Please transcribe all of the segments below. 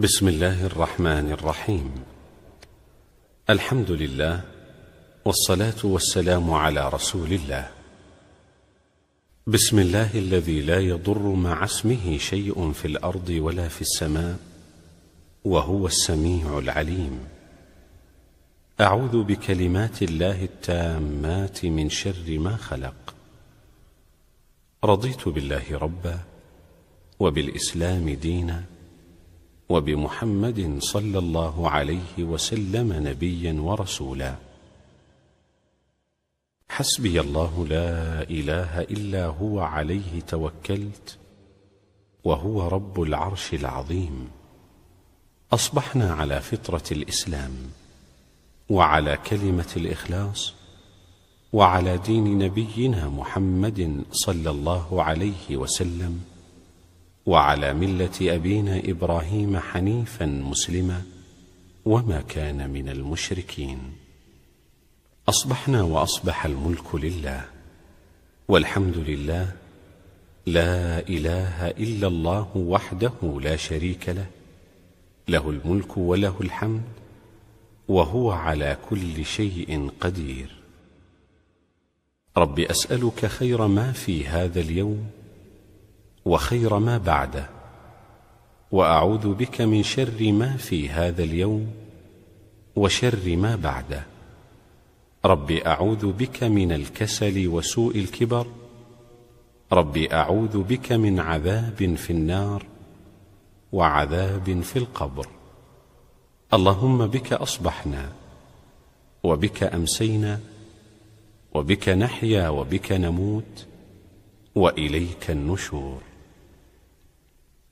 بسم الله الرحمن الرحيم الحمد لله والصلاة والسلام على رسول الله بسم الله الذي لا يضر مع اسمه شيء في الأرض ولا في السماء وهو السميع العليم أعوذ بكلمات الله التامات من شر ما خلق رضيت بالله ربا وبالإسلام دينا وبمحمد صلى الله عليه وسلم نبيا ورسولا حسبي الله لا إله إلا هو عليه توكلت وهو رب العرش العظيم أصبحنا على فطرة الإسلام وعلى كلمة الإخلاص وعلى دين نبينا محمد صلى الله عليه وسلم وعلى ملة أبينا إبراهيم حنيفا مسلما وما كان من المشركين أصبحنا وأصبح الملك لله والحمد لله لا إله إلا الله وحده لا شريك له له الملك وله الحمد وهو على كل شيء قدير رب أسألك خير ما في هذا اليوم وخير ما بعده وأعوذ بك من شر ما في هذا اليوم وشر ما بعده رب أعوذ بك من الكسل وسوء الكبر رب أعوذ بك من عذاب في النار وعذاب في القبر اللهم بك أصبحنا وبك أمسينا وبك نحيا وبك نموت وإليك النشور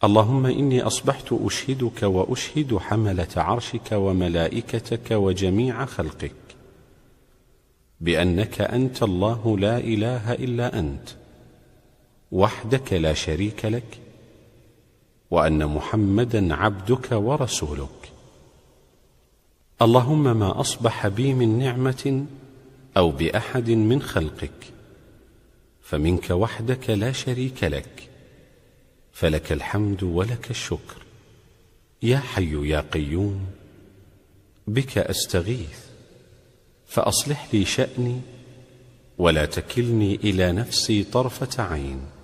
اللهم إني أصبحت أشهدك وأشهد حملة عرشك وملائكتك وجميع خلقك بأنك أنت الله لا إله إلا أنت وحدك لا شريك لك وأن محمدا عبدك ورسولك اللهم ما أصبح بي من نعمة أو بأحد من خلقك فمنك وحدك لا شريك لك فلك الحمد ولك الشكر يا حي يا قيوم بك أستغيث فأصلح لي شأني ولا تكلني إلى نفسي طرفة عين